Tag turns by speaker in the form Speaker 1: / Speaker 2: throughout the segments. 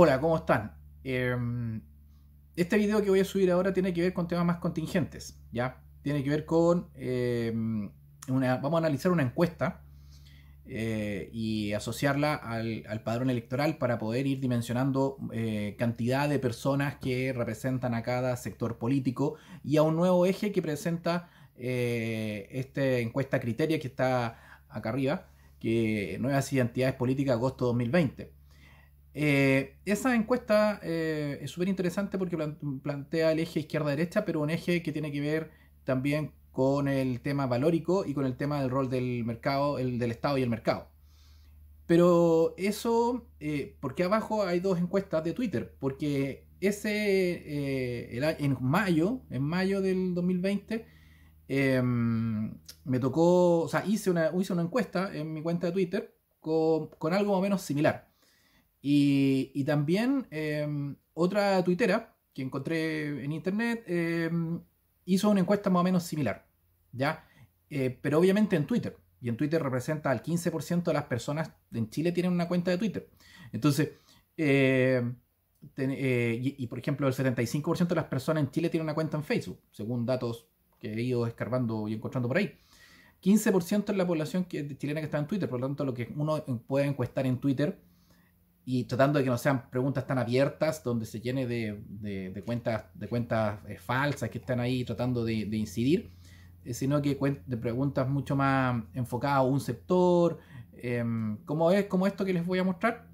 Speaker 1: Hola, ¿cómo están? Em, este video que voy a subir ahora tiene que ver con temas más contingentes, ¿ya? Tiene que ver con... Em, una, vamos a analizar una encuesta eh, y asociarla al, padrón electoral para poder ir dimensionando eh, cantidad de personas que representan a cada sector político y a un nuevo eje que presenta eh, esta encuesta criteria que está acá arriba, que nuevas identidades políticas agosto 2020 eh, esa encuesta eh, es súper interesante porque plantea el eje izquierda-derecha, pero un eje que tiene que ver también con el tema valórico y con el tema del rol del mercado, del Estado y el mercado. Pero eso, eh, porque abajo hay dos encuestas de Twitter, porque ese, en mayo, en mayo del 2020, em, me tocó, o sea, hice una, una encuesta en mi cuenta de Twitter con, con algo más o menos similar y, también em, otra tuitera que encontré en internet em, hizo una encuesta más o menos similar, ¿ya? Eh, pero obviamente en Twitter. Y en Twitter representa al 15% de las personas en Chile tienen una cuenta de Twitter. Entonces, em, eh, y, por ejemplo, el 75% de las personas en Chile tienen una cuenta en Facebook, según datos que he ido escarbando y encontrando por ahí. 15% es la población chilena que está en Twitter, por lo tanto, lo que uno puede encuestar en Twitter y tratando de que no sean preguntas tan abiertas, donde se llene de, cuentas, de cuentas eh, falsas que están ahí tratando de, incidir, eh, sino que de preguntas mucho más enfocadas a un sector, em, como es como esto que les voy a mostrar,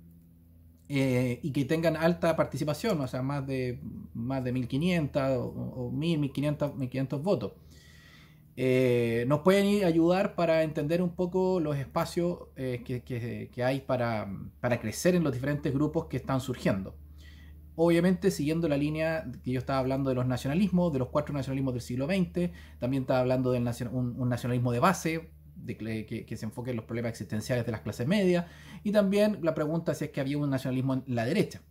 Speaker 1: eh, y que tengan alta participación, o sea, más de, más de 1.500 o, 1.500, 1.500 votos. Eh, nos pueden ayudar para entender un poco los espacios eh, que, hay para, crecer en los diferentes grupos que están surgiendo. Obviamente siguiendo la línea que yo estaba hablando de los nacionalismos, de los cuatro nacionalismos del siglo XX, también estaba hablando de un, nacionalismo de base, que, se enfoque en los problemas existenciales de las clases medias, y también la pregunta si es que había un nacionalismo en la derecha.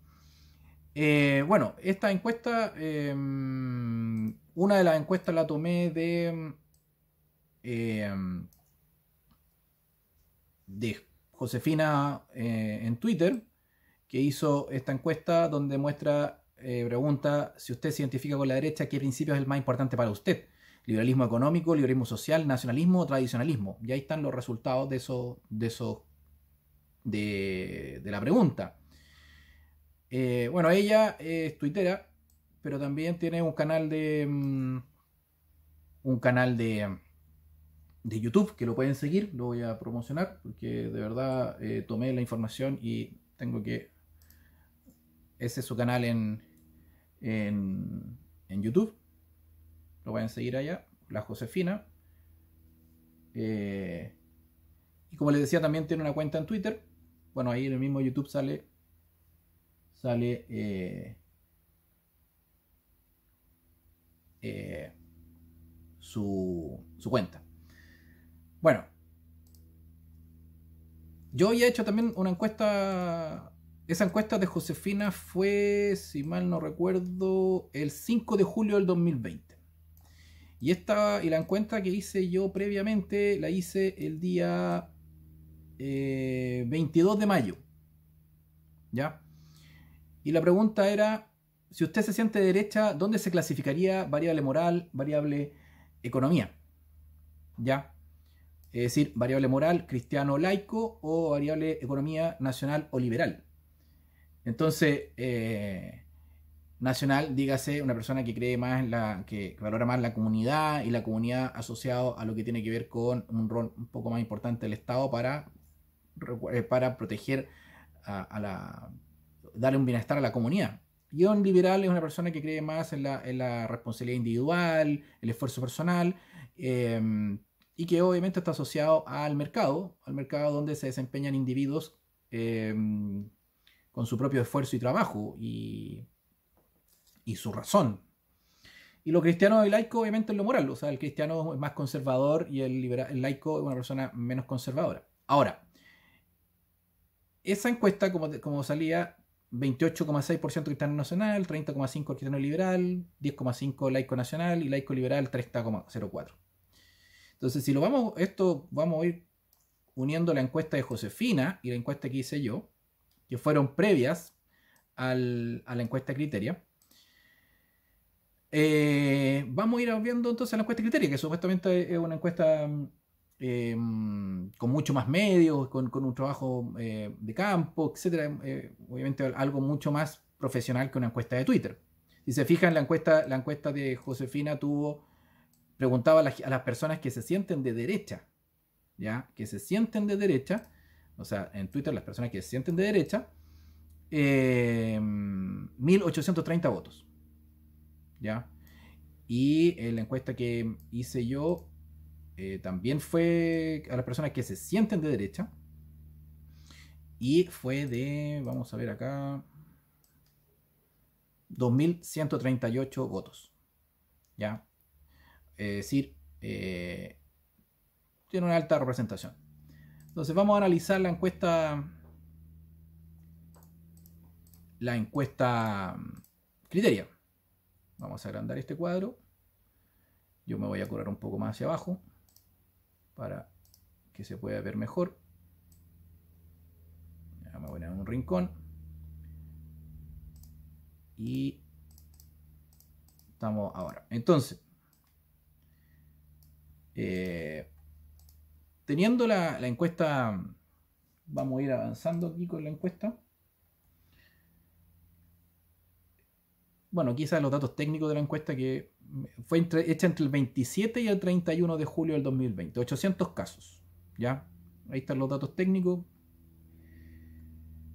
Speaker 1: Eh, bueno, esta encuesta, una de las encuestas la tomé de eh, de Josefina eh, en Twitter, que hizo esta encuesta donde muestra, eh, pregunta si usted se identifica con la derecha, ¿qué principio es el más importante para usted? Liberalismo económico, liberalismo social, nacionalismo o tradicionalismo. Y ahí están los resultados de eso, de eso, de, la pregunta. bueno, ella es tuitera, pero también tiene un canal de. Mm, un canal de de YouTube, que lo pueden seguir, lo voy a promocionar, porque de verdad eh, tomé la información y tengo que... Ese es su canal en, en, en YouTube, lo pueden seguir allá, la Josefina. Eh, y como les decía, también tiene una cuenta en Twitter. Bueno, ahí en el mismo YouTube sale... Sale... Eh, su, su cuenta. Bueno, yo había hecho también una encuesta. Esa encuesta de Josefina fue, si mal no recuerdo, el 5 de julio del 2020. Y esta y la encuesta que hice yo previamente la hice el día 22 eh, de mayo. ¿Ya? Y la pregunta era, si usted se siente derecha, ¿dónde se clasificaría variable moral, variable economía? ¿Ya? es decir, variable moral, cristiano laico o variable economía nacional o liberal. Entonces, eh, nacional, dígase, una persona que cree más en la, que valora más la comunidad y la comunidad asociado a lo que tiene que ver con un rol un poco más importante del Estado para, eh, para proteger a, la, darle un bienestar a la comunidad. Y un liberal es una persona que cree más en la, en la responsabilidad individual, el esfuerzo personal, eh, y que obviamente está asociado al mercado, al mercado donde se desempeñan individuos em, con su propio esfuerzo y trabajo y, su razón. Y lo cristiano y laico obviamente es lo moral, o sea, el cristiano es más conservador y el, laico es una persona menos conservadora. Ahora, esa encuesta, como, como salía, 28,6% cristiano nacional, 30,5% cristiano liberal, 10,5% laico nacional y laico liberal 30,04%. Entonces, si lo vamos, esto vamos a ir uniendo la encuesta de Josefina y la encuesta que hice yo, que fueron previas al, a la encuesta criteria. Eh, vamos a ir viendo entonces la encuesta criteria, que supuestamente es una encuesta eh, con mucho más medios, con, un trabajo eh, de campo, etcétera. obviamente algo mucho más profesional que una encuesta de Twitter. Si se fijan, la encuesta, la encuesta de Josefina tuvo preguntaba a las, personas que se sienten de derecha, ¿ya? Que se sienten de derecha, o sea, en Twitter las personas que se sienten de derecha, 1830 eh, votos, ¿ya? Y la encuesta que hice yo eh, también fue a las personas que se sienten de derecha, y fue de, vamos a ver acá, 2.138 votos, ¿ya? Es eh, decir, eh, tiene una alta representación. Entonces vamos a analizar la encuesta. La encuesta mm, criteria. Vamos a agrandar este cuadro. Yo me voy a curar un poco más hacia abajo para que se pueda ver mejor. Ya me voy a poner un rincón. Y estamos ahora. Entonces, eh, teniendo la, encuesta, vamos a ir avanzando aquí con la encuesta. Bueno, quizás los datos técnicos de la encuesta que fue hecha entre el 27 y el 31 de julio del 2020, 800 casos, ¿ya? Ahí están los datos técnicos.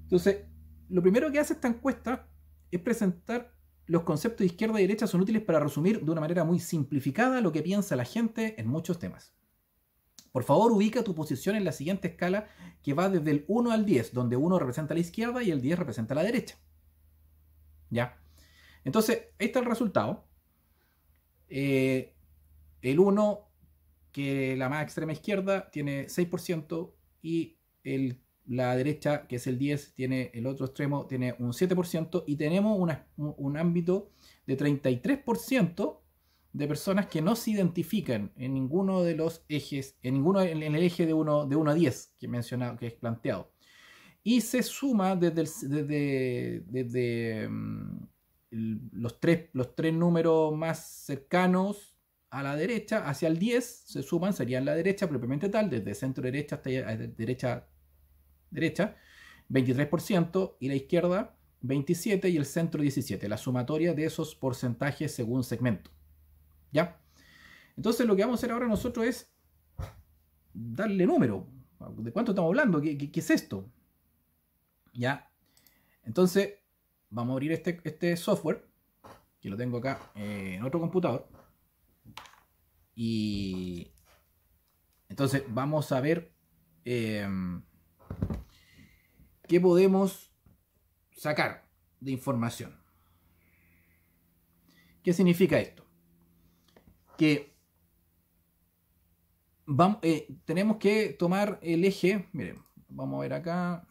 Speaker 1: Entonces, lo primero que hace esta encuesta es presentar los conceptos de izquierda y derecha son útiles para resumir de una manera muy simplificada lo que piensa la gente en muchos temas. Por favor, ubica tu posición en la siguiente escala que va desde el 1 al 10, donde 1 representa la izquierda y el 10 representa la derecha. ¿Ya? Entonces, ahí está el resultado. Eh, el 1, que la más extrema izquierda, tiene 6% y el la derecha, que es el 10, tiene el otro extremo, tiene un 7%, y tenemos un ámbito de 33% de personas que no se identifican en ninguno de los ejes, en ninguno en, el eje de 1 de uno a 10 que he mencionado, que es planteado. Y se suma desde, mm, los, tres, los tres números más cercanos a la derecha, hacia el 10, se suman, serían la derecha propiamente tal, desde centro derecha hasta eh, derecha derecha, 23%, y la izquierda 27% y el centro 17%, la sumatoria de esos porcentajes según segmento. ¿Ya? Entonces lo que vamos a hacer ahora nosotros es darle número. ¿De cuánto estamos hablando? ¿Qué, es esto? ¿Ya? Entonces vamos a abrir este, este software, que lo tengo acá eh, en otro computador. Y entonces vamos a ver... Eh, ¿Qué podemos sacar de información? ¿Qué significa esto? Que eh, tenemos que tomar el eje, miren, vamos a ver acá,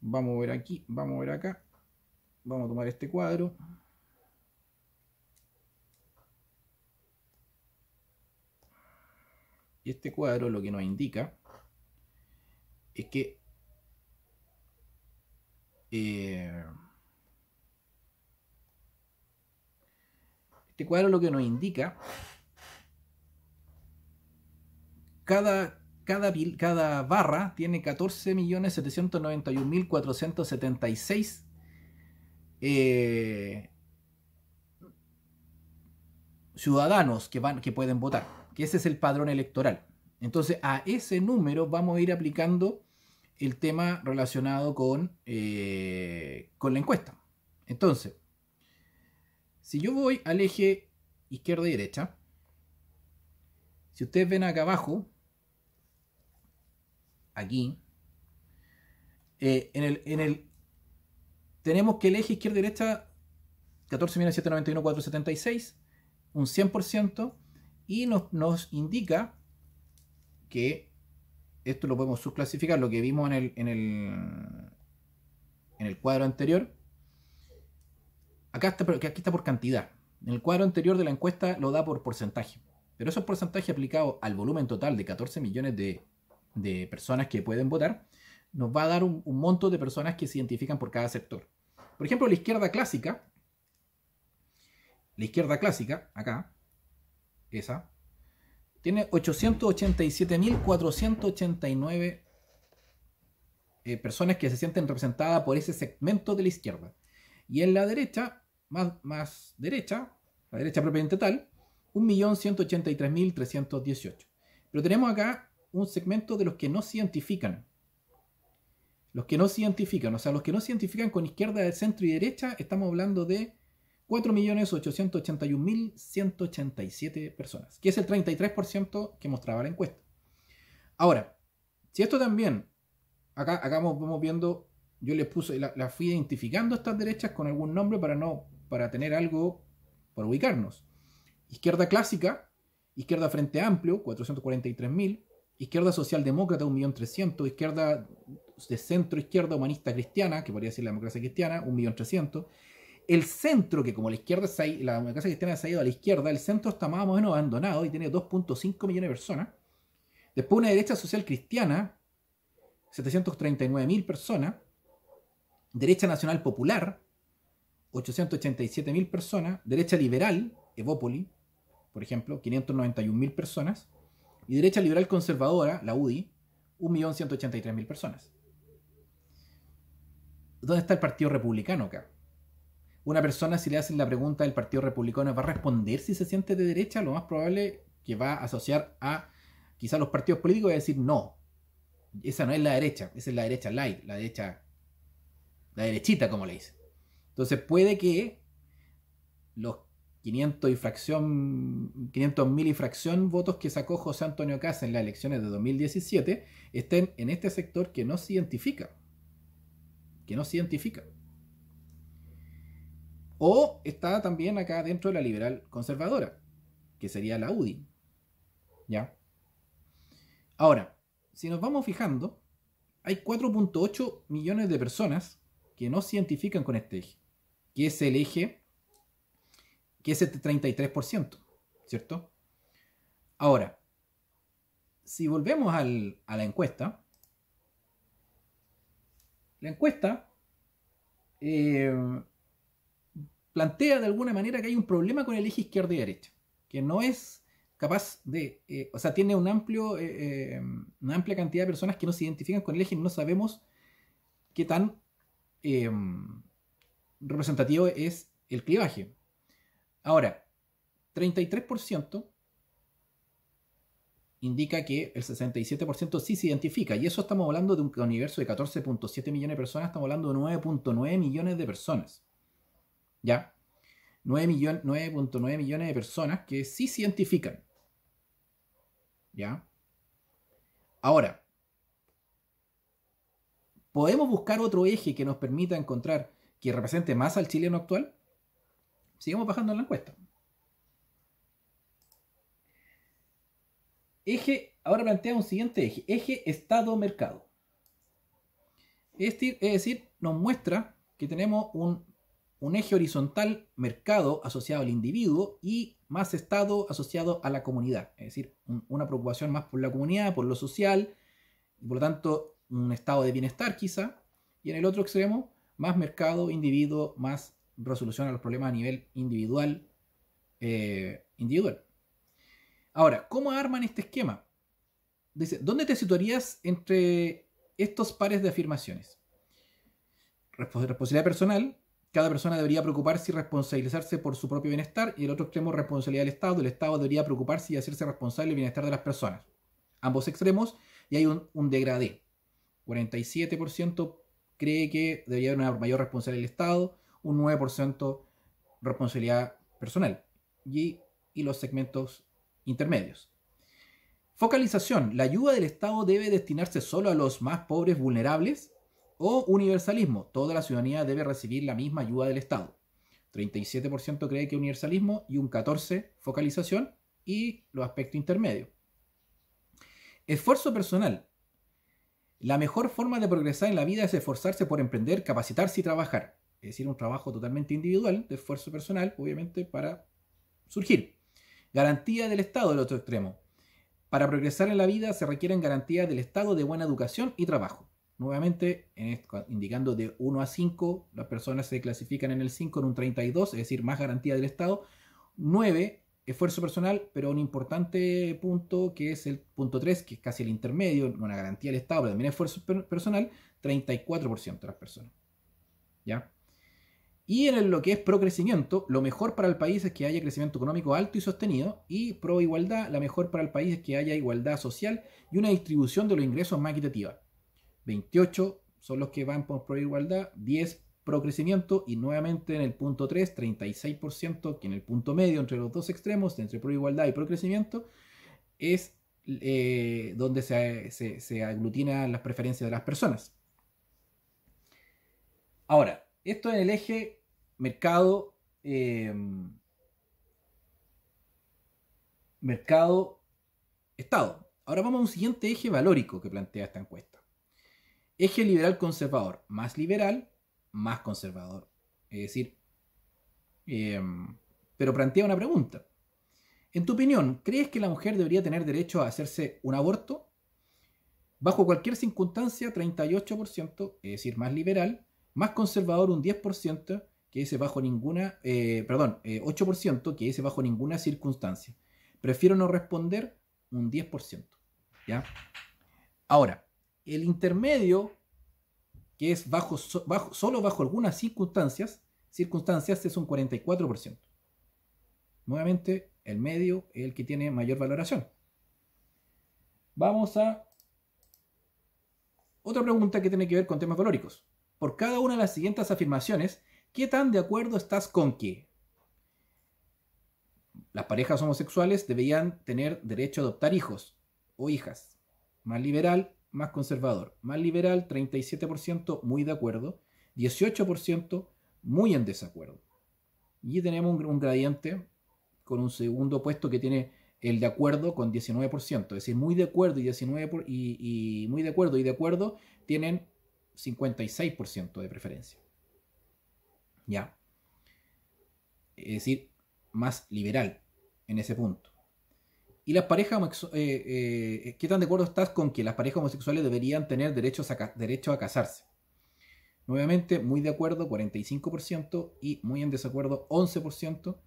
Speaker 1: vamos a ver aquí, vamos a ver acá, vamos a tomar este cuadro. Y este cuadro lo que nos indica es que eh, este cuadro lo que nos indica cada, cada, cada barra tiene 14.791.476 eh, ciudadanos que, van, que pueden votar, que ese es el padrón electoral. Entonces a ese número vamos a ir aplicando el tema relacionado con, eh, con la encuesta. Entonces, si yo voy al eje izquierda y derecha, si ustedes ven acá abajo, aquí, eh, en, el, tenemos que el eje izquierda y derecha, 14.791.476, un 100%, y nos indica que esto lo podemos subclasificar, lo que vimos en el, en el, cuadro anterior. Acá está, aquí está por cantidad. En el cuadro anterior de la encuesta lo da por porcentaje. Pero esos porcentajes aplicados al volumen total de 14 millones de, personas que pueden votar, nos va a dar un monto de personas que se identifican por cada sector. Por ejemplo, la izquierda clásica, la izquierda clásica, acá, esa, tiene 887.489 eh, personas que se sienten representadas por ese segmento de la izquierda. Y en la derecha, más, más derecha, la derecha propiamente tal, 1.183.318. Pero tenemos acá un segmento de los que no se identifican. Los que no se identifican, o sea, los que no se identifican con izquierda, centro y derecha, estamos hablando de 4.881.187 personas, que es el 33% que mostraba la encuesta. Ahora, si esto también, acá, acá vamos viendo, yo les puse, la, fui identificando estas derechas con algún nombre para, no, para tener algo, para ubicarnos. Izquierda clásica, izquierda Frente Amplio, 443.000, izquierda socialdemócrata, 1.300.000, izquierda de centro, izquierda humanista cristiana, que podría ser la democracia cristiana, 1.300.000, el centro, que como la izquierda la democracia cristiana ha salido a la izquierda, el centro está más o menos abandonado y tiene 2.5 millones de personas. Después una derecha social cristiana, 739 mil personas. Derecha nacional popular, 887 mil personas. Derecha liberal, Evópoli, por ejemplo, 591 mil personas. Y derecha liberal conservadora, la UDI, 1.183.000 personas. ¿Dónde está el Partido Republicano acá? una persona si le hacen la pregunta del Partido Republicano va a responder si se siente de derecha, lo más probable que va a asociar a quizá los partidos políticos y decir no, esa no es la derecha, esa es la derecha light, la derecha, la derechita como le dice. Entonces puede que los 500 y fracción, 500 mil y fracción votos que sacó José Antonio Casa en las elecciones de 2017 estén en este sector que no se identifica, que no se identifica. O está también acá dentro de la liberal conservadora, que sería la UDI. ¿Ya? Ahora, si nos vamos fijando, hay 4.8 millones de personas que no se identifican con este eje, que es el eje, que es el este 33%, ¿cierto? Ahora, si volvemos a la encuesta, la encuesta eh, plantea de alguna manera que hay un problema con el eje izquierdo y derecha, que no es capaz de, eh, o sea, tiene amplio, eh, eh, una amplia cantidad de personas que no se identifican con el eje y no sabemos qué tan representativo es el clivaje. Ahora, 33% indica que el 67% sí se identifica, y eso estamos hablando de un universo de 14.7 millones de personas, estamos hablando de 9.9 millones de personas. ¿ya? 9.9 millones de personas que sí se identifican, ¿ya? Ahora, ¿podemos buscar otro eje que nos permita encontrar que represente más al chileno actual? Sigamos bajando en la encuesta. Eje, ahora plantea un siguiente eje, eje Estado-mercado. es decir, nos muestra que tenemos un un eje horizontal mercado asociado al individuo y más Estado asociado a la comunidad. Es decir, una preocupación más por la comunidad, por lo social, y por lo tanto un estado de bienestar quizá. Y en el otro extremo, más mercado, individuo, más resolución a los problemas a nivel individual. Eh, individual. Ahora, ¿cómo arman este esquema? Dice, ¿dónde te situarías entre estos pares de afirmaciones? Responsabilidad personal, cada persona debería preocuparse y responsabilizarse por su propio bienestar y el otro extremo responsabilidad del Estado. El Estado debería preocuparse y hacerse responsable del bienestar de las personas. Ambos extremos y hay un, degradé. 47% cree que debería haber una mayor responsabilidad del Estado, un 9% responsabilidad personal y, y los segmentos intermedios. Focalización. La ayuda del Estado debe destinarse solo a los más pobres vulnerables o universalismo, toda la ciudadanía debe recibir la misma ayuda del Estado. 37% cree que universalismo y un 14% focalización y los aspectos intermedios. Esfuerzo personal. La mejor forma de progresar en la vida es esforzarse por emprender, capacitarse y trabajar. Es decir, un trabajo totalmente individual, de esfuerzo personal, obviamente, para surgir. Garantía del Estado del otro extremo. Para progresar en la vida se requieren garantías del Estado de buena educación y trabajo. Nuevamente, indicando de 1 a 5, las personas se clasifican en el 5 en un 32, es decir, más garantía del Estado. 9, esfuerzo personal, pero un importante punto que es el punto 3, que es casi el intermedio, una garantía del Estado, pero también esfuerzo personal, 34% de las personas. ¿Ya? Y en lo que es procrecimiento lo mejor para el país es que haya crecimiento económico alto y sostenido. Y pro igualdad, la mejor para el país es que haya igualdad social y una distribución de los ingresos más equitativa. 28 son los que van por igualdad, 10 pro crecimiento y nuevamente en el punto 3, 36%, que en el punto medio entre los dos extremos, entre pro igualdad y pro crecimiento, es eh, donde se, se, aglutinan las preferencias de las personas. Ahora, esto en el eje mercado, eh, mercado, Estado. Ahora vamos a un siguiente eje valórico que plantea esta encuesta Eje liberal conservador, más liberal, más conservador. Es decir, em, pero plantea una pregunta. En tu opinión, ¿crees que la mujer debería tener derecho a hacerse un aborto? Bajo cualquier circunstancia, 38%, es decir, más liberal, más conservador un 10%, que ese bajo ninguna, eh, perdón, 8%, eh, que ese bajo ninguna circunstancia. Prefiero no responder un 10%. ¿Ya? Ahora, el intermedio, que es bajo, solo bajo algunas circunstancias, circunstancias es un 44%. Nuevamente, el medio es el que tiene mayor valoración. Vamos a otra pregunta que tiene que ver con temas valóricos. Por cada una de las siguientes afirmaciones, ¿qué tan de acuerdo estás con que las parejas homosexuales deberían tener derecho a adoptar hijos o hijas? Más liberal, más conservador. Más liberal, 37% muy de acuerdo, 18% muy en desacuerdo. Y tenemos un, gradiente con un segundo puesto que tiene el de acuerdo con 19%, es decir, muy de acuerdo y 19 y, y muy de acuerdo y de acuerdo tienen 56% de preferencia. Ya. Es decir, más liberal en ese punto. Y parejas eh, eh, eh, ¿qué tan de acuerdo estás con que las parejas homosexuales deberían tener derecho a casarse? Nuevamente, muy de acuerdo, 45%, y muy en desacuerdo, 11%.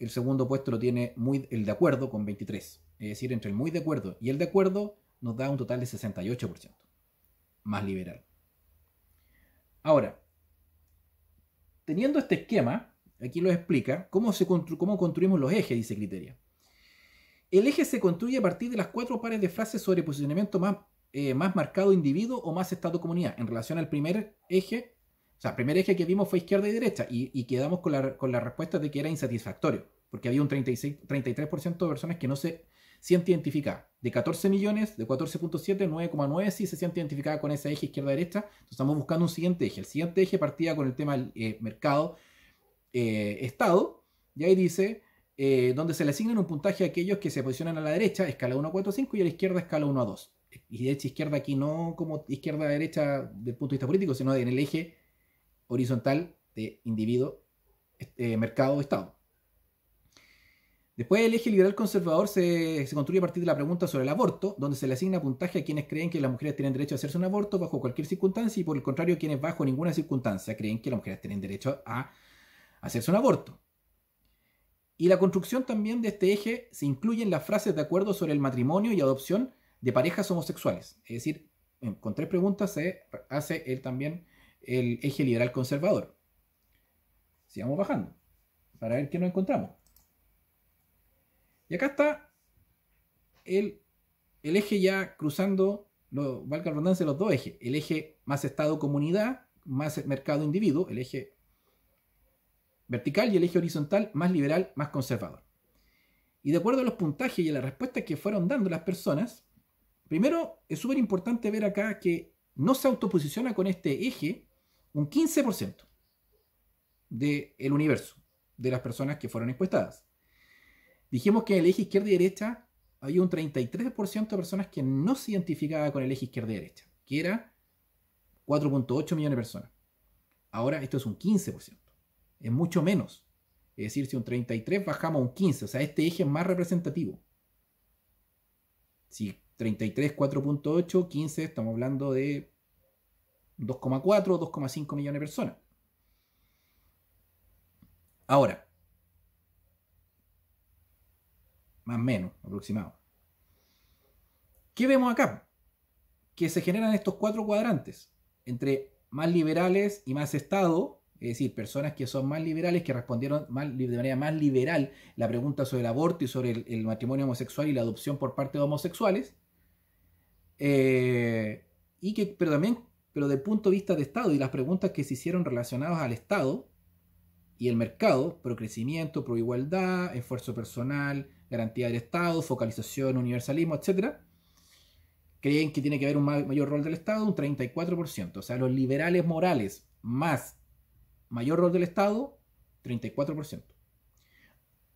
Speaker 1: El segundo puesto lo tiene muy, el de acuerdo con 23%. Es decir, entre el muy de acuerdo y el de acuerdo nos da un total de 68%. Más liberal. Ahora, teniendo este esquema, aquí lo explica, cómo, se cómo construimos los ejes, dice Criteria. El eje se construye a partir de las cuatro pares de frases sobre posicionamiento más, eh, más marcado individuo o más Estado-comunidad. En relación al primer eje, o sea, el primer eje que vimos fue izquierda y derecha y, quedamos con la, respuesta de que era insatisfactorio, porque había un 33% de personas que no se siente identificada. De 14 millones, de 14.7, 9,9 sí se siente identificada con ese eje izquierda-derecha. Entonces estamos buscando un siguiente eje. El siguiente eje partía con el tema eh, mercado-estado. Eh, y ahí dice, eh, donde se le asignan un puntaje a aquellos que se posicionan a la derecha, escala 1 a 4 a 5, y a la izquierda, escala 1 a 2. Y derecha izquierda aquí no como izquierda derecha del punto de vista político, sino en el eje horizontal de individuo, mercado este, mercado, Estado. Después el eje liberal conservador se, se, construye a partir de la pregunta sobre el aborto, donde se le asigna puntaje a quienes creen que las mujeres tienen derecho a hacerse un aborto bajo cualquier circunstancia y por el contrario quienes bajo ninguna circunstancia creen que las mujeres tienen derecho a hacerse un aborto. Y la construcción también de este eje se incluye en las frases de acuerdo sobre el matrimonio y adopción de parejas homosexuales. Es decir, con tres preguntas se hace él también el eje liberal conservador. Sigamos bajando para ver qué nos encontramos. Y acá está el, eje ya cruzando, lo, valga la redundancia, los dos ejes. El eje más Estado-comunidad, más mercado-individuo, el eje vertical y el eje horizontal más liberal, más conservador. Y de acuerdo a los puntajes y a las respuestas que fueron dando las personas, primero es súper importante ver acá que no se autoposiciona con este eje un 15% del universo de las personas que fueron encuestadas. Dijimos que en el eje izquierda y derecha había un 33% de personas que no se identificaba con el eje izquierda y derecha, que era 4.8 millones de personas. Ahora esto es un 15% es mucho menos. Es decir, si un 33 bajamos a un 15, o sea, este eje es más representativo. Si 33 4.8, 15 estamos hablando de 2,4, 2,5 millones de personas. Ahora, más o menos, aproximado. ¿Qué vemos acá? Que se generan estos cuatro cuadrantes entre más liberales y más Estado, es decir, personas que son más liberales, que respondieron de manera más liberal la pregunta sobre el aborto y sobre el, matrimonio homosexual y la adopción por parte de homosexuales, eh, y que, pero también, pero el punto de vista de Estado y las preguntas que se hicieron relacionadas al Estado y el mercado, pro crecimiento, pro igualdad, esfuerzo personal, garantía del Estado, focalización, universalismo, etc. creen que tiene que haber un mayor rol del Estado, un 34%. O sea, los liberales morales más Mayor rol del Estado, 34%.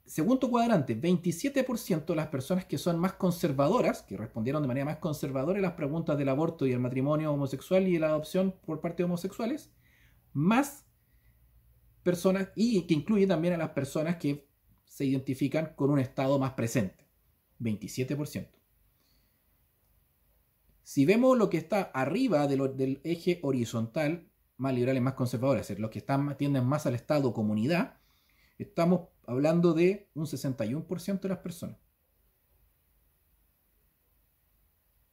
Speaker 1: Segundo cuadrante, 27% de las personas que son más conservadoras, que respondieron de manera más conservadora a las preguntas del aborto y el matrimonio homosexual y la adopción por parte de homosexuales, más personas, y que incluye también a las personas que se identifican con un Estado más presente, 27%. Si vemos lo que está arriba del eje horizontal, más liberales, más conservadores, es decir, los que están, tienden más al Estado comunidad, estamos hablando de un 61% de las personas.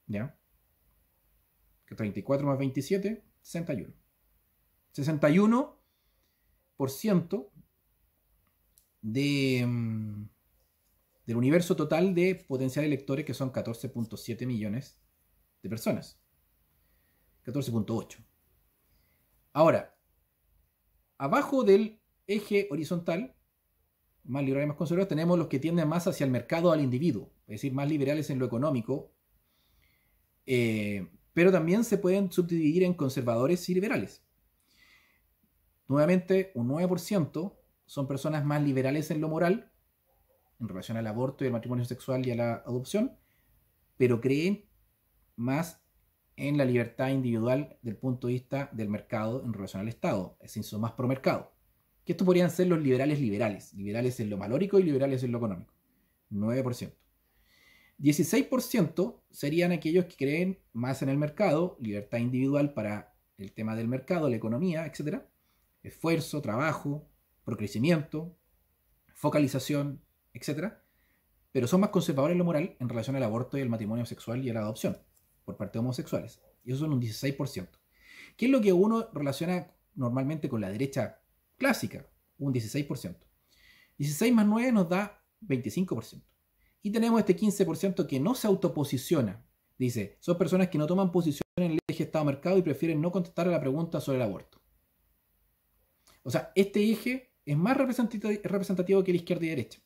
Speaker 1: ¿Ya? 34 más 27, 61. 61% de, mm, del universo total de potencial electores, que son 14.7 millones de personas. 14.8. Ahora, abajo del eje horizontal, más liberales, más conservadores, tenemos los que tienden más hacia el mercado, al individuo, es decir, más liberales en lo económico, eh, pero también se pueden subdividir en conservadores y liberales. Nuevamente, un 9% son personas más liberales en lo moral, en relación al aborto y al matrimonio sexual y a la adopción, pero creen más en la libertad individual del punto de vista del mercado en relación al Estado, es decir, son más pro-mercado Que esto podrían ser los liberales liberales, liberales en lo malórico y liberales en lo económico. 9%. 16% serían aquellos que creen más en el mercado, libertad individual para el tema del mercado, la economía, etc. Esfuerzo, trabajo, procrecimiento, focalización, etc. Pero son más conservadores en lo moral en relación al aborto y el matrimonio sexual y a la adopción por parte de homosexuales. Y eso son un 16%. ¿Qué es lo que uno relaciona normalmente con la derecha clásica? Un 16%. 16 más 9 nos da 25%. Y tenemos este 15% que no se autoposiciona. Dice, son personas que no toman posición en el eje Estado-mercado y prefieren no contestar a la pregunta sobre el aborto. O sea, este eje es más representativo que la izquierda y derecha.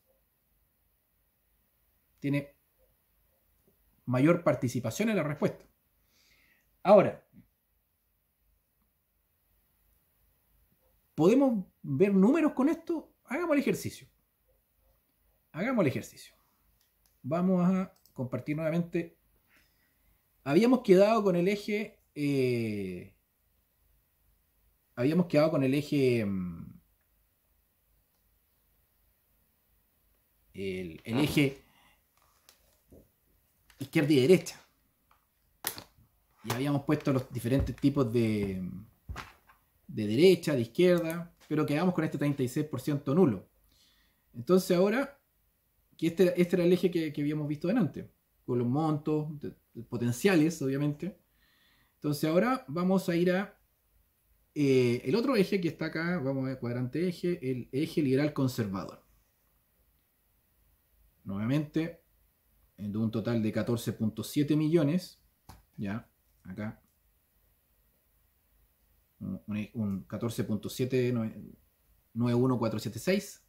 Speaker 1: Tiene mayor participación en la respuesta. Ahora, ¿podemos ver números con esto? Hagamos el ejercicio. Hagamos el ejercicio. Vamos a compartir nuevamente. Habíamos quedado con el eje... Eh, habíamos quedado con el eje... Mm, el, el eje izquierda y derecha. Y habíamos puesto los diferentes tipos de, de derecha, de izquierda, pero quedamos con este 36% nulo. Entonces ahora, que este, este era el eje que, habíamos visto delante, con los montos potenciales, obviamente. Entonces ahora vamos a ir a eh, el otro eje que está acá, vamos a ver, cuadrante eje, el eje liberal conservador. Nuevamente, de un total de 14.7 millones, ya, acá, un, 14.791476.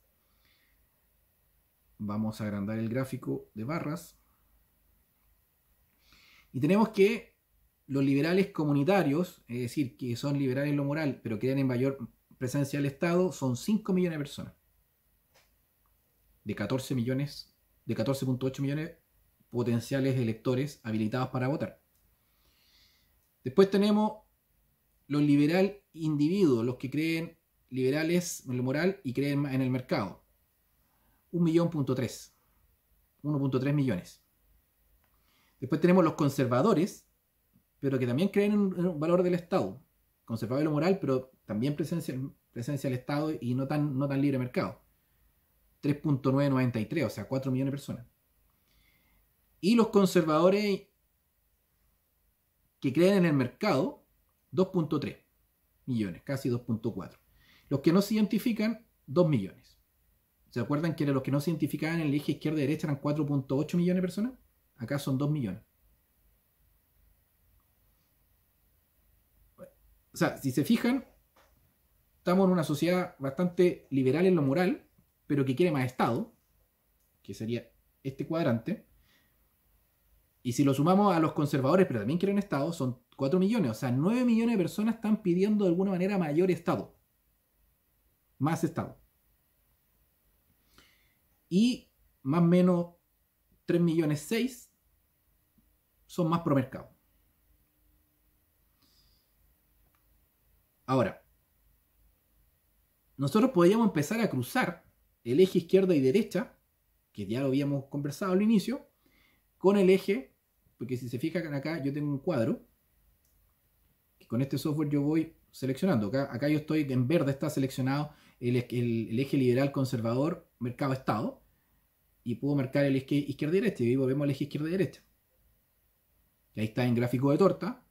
Speaker 1: Vamos a agrandar el gráfico de barras. Y tenemos que los liberales comunitarios, es decir, que son liberales en lo moral, pero que en mayor presencia del Estado, son 5 millones de personas. De 14 millones, de 14.8 millones potenciales electores habilitados para votar. Después tenemos los liberal individuos, los que creen liberales en lo moral y creen en el mercado. 1.3 1.3 millones. Después tenemos los conservadores, pero que también creen en un valor del Estado. Conservador en lo moral, pero también presencia, presencia del Estado y no tan, no tan libre mercado. 3.993, o sea, 4 millones de personas y los conservadores que creen en el mercado, 2.3 millones, casi 2.4. Los que no se identifican, 2 millones. ¿Se acuerdan que los que no se identificaban en el eje izquierdo derecha eran 4.8 millones de personas? Acá son 2 millones. o sea, si se fijan, estamos en una sociedad bastante liberal en lo moral, pero que quiere más Estado, que sería este cuadrante. Y si lo sumamos a los conservadores, pero también quieren Estado, son 4 millones. O sea, 9 millones de personas están pidiendo de alguna manera mayor Estado. Más Estado. Y más o menos 3 millones 6 son más pro Ahora, nosotros podríamos empezar a cruzar el eje izquierda y derecha, que ya lo habíamos conversado al inicio, con el eje porque si se fijan acá yo tengo un cuadro, que con este software yo voy seleccionando, acá, acá yo estoy, en verde está seleccionado el, eje liberal conservador, mercado-estado, y puedo marcar el eje izquierda-derecha, y volvemos al eje izquierda-derecha. Ahí está en gráfico de torta,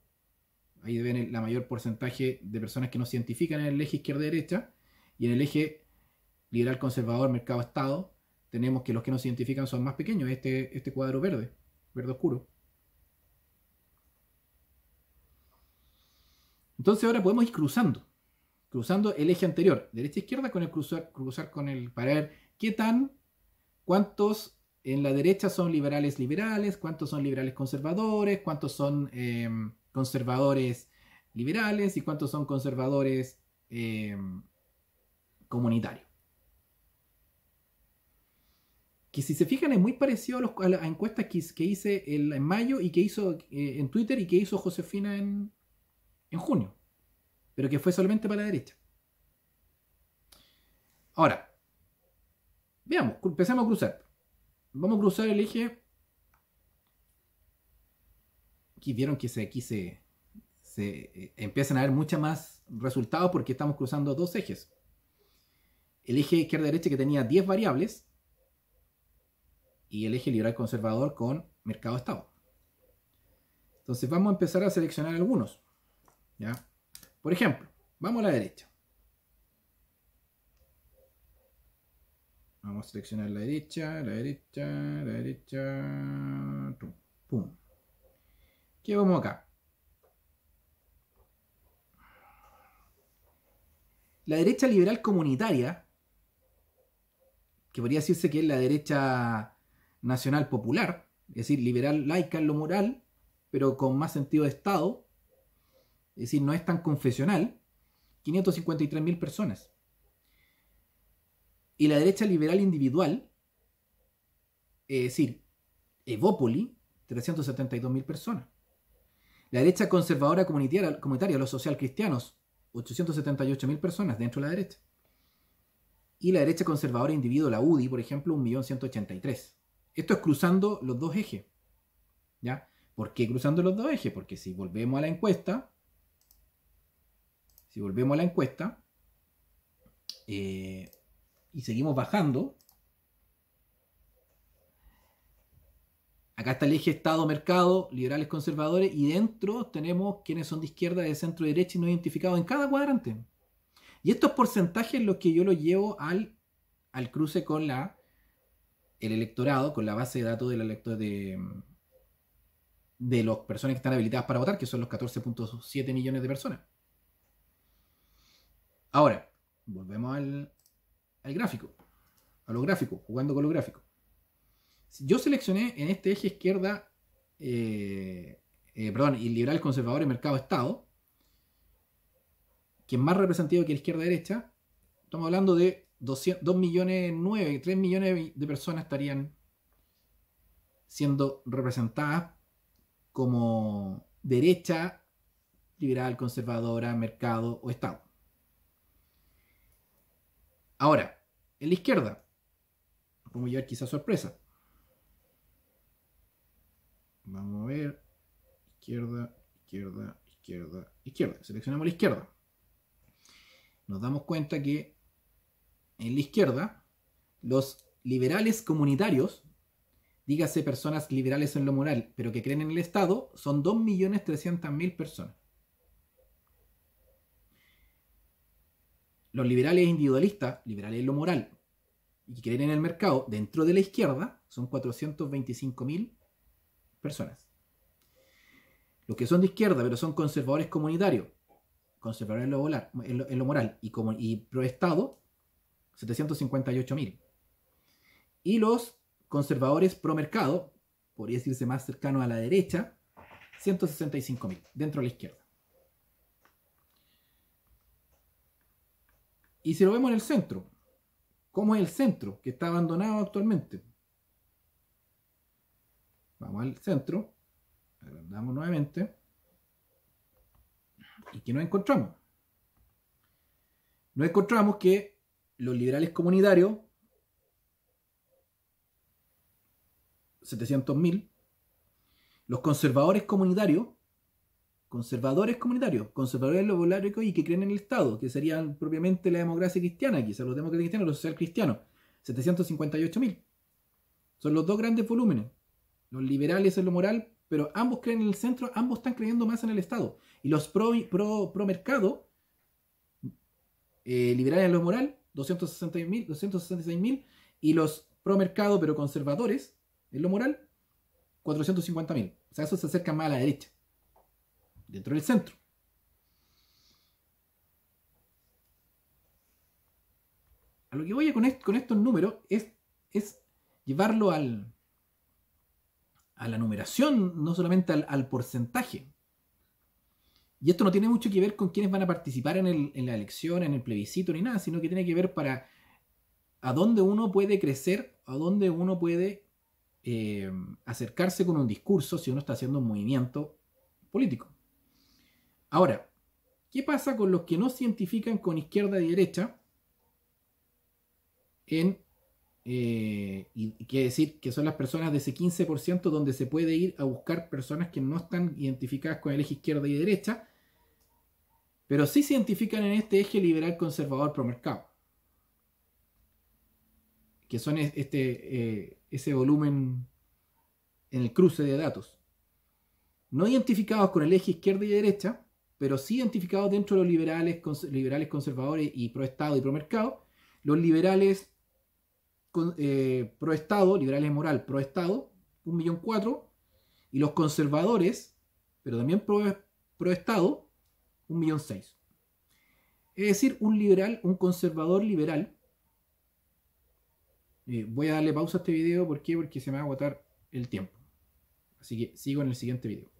Speaker 1: ahí ven el la mayor porcentaje de personas que nos identifican en el eje izquierda-derecha, y en el eje liberal conservador, mercado-estado, tenemos que los que nos identifican son más pequeños, este, este cuadro verde, verde oscuro. Entonces ahora podemos ir cruzando, cruzando el eje anterior, derecha-izquierda, e con el cruzar, cruzar con el, para ver qué tan, cuántos en la derecha son liberales liberales, cuántos son liberales conservadores, cuántos son eh, conservadores liberales y cuántos son conservadores eh, comunitarios. Que si se fijan es muy parecido a, los, encuesta las encuestas que, hice en mayo y que hizo eh, en Twitter y que hizo Josefina en junio pero que fue solamente para la derecha. Ahora, veamos, empecemos a cruzar. Vamos a cruzar el eje. Aquí vieron que se, aquí se, eh, empiezan a ver muchos más resultados porque estamos cruzando dos ejes. El eje izquierda-derecha que tenía 10 variables y el eje liberal-conservador con mercado-estado. Entonces vamos a empezar a seleccionar algunos. ¿ya? Por ejemplo, vamos a la derecha. Vamos a seleccionar la derecha, la derecha, la derecha. Pum. ¿Qué vamos acá? La derecha liberal comunitaria, que podría decirse que es la derecha nacional popular, es decir, liberal laica en lo moral, pero con más sentido de Estado, es decir, no es tan confesional, 553.000 personas. Y la derecha liberal individual, es decir, Evópoli, 372.000 personas. La derecha conservadora comunitaria, comunitaria los socialcristianos, 878.000 personas dentro de la derecha. Y la derecha conservadora individual, la UDI, por ejemplo, 1.183.000. Esto es cruzando los dos ejes. ¿Ya? ¿Por qué cruzando los dos ejes? Porque si volvemos a la encuesta, si volvemos a la encuesta eh, y seguimos bajando, acá está el eje Estado-mercado, liberales conservadores, y dentro tenemos quienes son de izquierda, de centro, derecha y no identificados en cada cuadrante. Y estos porcentajes los que yo los llevo al, al cruce con la el electorado, con la base de datos del de, de las personas que están habilitadas para votar, que son los 14.7 millones de personas. Ahora, volvemos al, gráfico, a lo gráfico, jugando con lo gráfico. Yo seleccioné en este eje izquierda, eh, eh, perdón, y liberal, conservador y mercado Estado, que es más representado que la izquierda derecha. Estamos hablando de 2 millones 9, 3 millones de personas estarían siendo representadas como derecha liberal, conservadora, mercado o Estado. Ahora, en la izquierda, vamos a llevar quizás sorpresa. Vamos a ver. Izquierda, izquierda, izquierda, izquierda. Seleccionamos la izquierda. Nos damos cuenta que en la izquierda, los liberales comunitarios, dígase personas liberales en lo moral, pero que creen en el Estado, son 2.300.000 personas. Los liberales e individualistas, liberales en lo moral, y que creen en el mercado dentro de la izquierda, son 425.000 personas. Los que son de izquierda, pero son conservadores comunitarios, conservadores en lo, moral y, como, y pro Estado, 758.000. Y los conservadores pro mercado, podría decirse más cercano a la derecha, 165.000 dentro de la izquierda. Y si lo vemos en el centro, ¿cómo es el centro que está abandonado actualmente? Vamos al centro, agrandamos nuevamente. ¿Y qué nos encontramos? Nos encontramos que los liberales comunitarios, 700.000, los conservadores comunitarios, conservadores comunitarios, conservadores lo volárico y que creen en el Estado, que serían propiamente la democracia cristiana, quizás los demócratas cristianos, los social cristianos, 758.000. Son los dos grandes volúmenes. Los liberales en lo moral, pero ambos creen en el centro, ambos están creyendo más en el Estado. Y los pro, mercado, eh, liberales en lo moral, 266.000, y los pro mercado, pero conservadores en lo moral, 450.000. O sea, eso se acerca más a la derecha dentro del centro. A lo que voy a con, estos números es, llevarlo al, a la numeración, no solamente al, porcentaje. Y esto no tiene mucho que ver con quiénes van a participar en, la elección, en el plebiscito, ni nada, sino que tiene que ver para a dónde uno puede crecer, a dónde uno puede eh, acercarse con un discurso si uno está haciendo un movimiento político. Ahora, ¿qué pasa con los que no se identifican con izquierda y derecha? Eh, y quiere decir que son las personas de ese 15% donde se puede ir a buscar personas que no están identificadas con el eje izquierda y derecha, pero sí se identifican en este eje liberal conservador promercado. Que son este, eh, ese volumen en el cruce de datos. No identificados con el eje izquierda y derecha, pero sí identificados dentro de los liberales, liberales conservadores y pro-Estado y pro-mercado. Los liberales eh, pro-Estado, liberales moral, pro-Estado, cuatro Y los conservadores, pero también pro-Estado, millón 1.600.000. Es decir, un liberal, un conservador liberal. Eh, voy a darle pausa a este video, ¿por qué? Porque se me va a agotar el tiempo. Así que sigo en el siguiente video.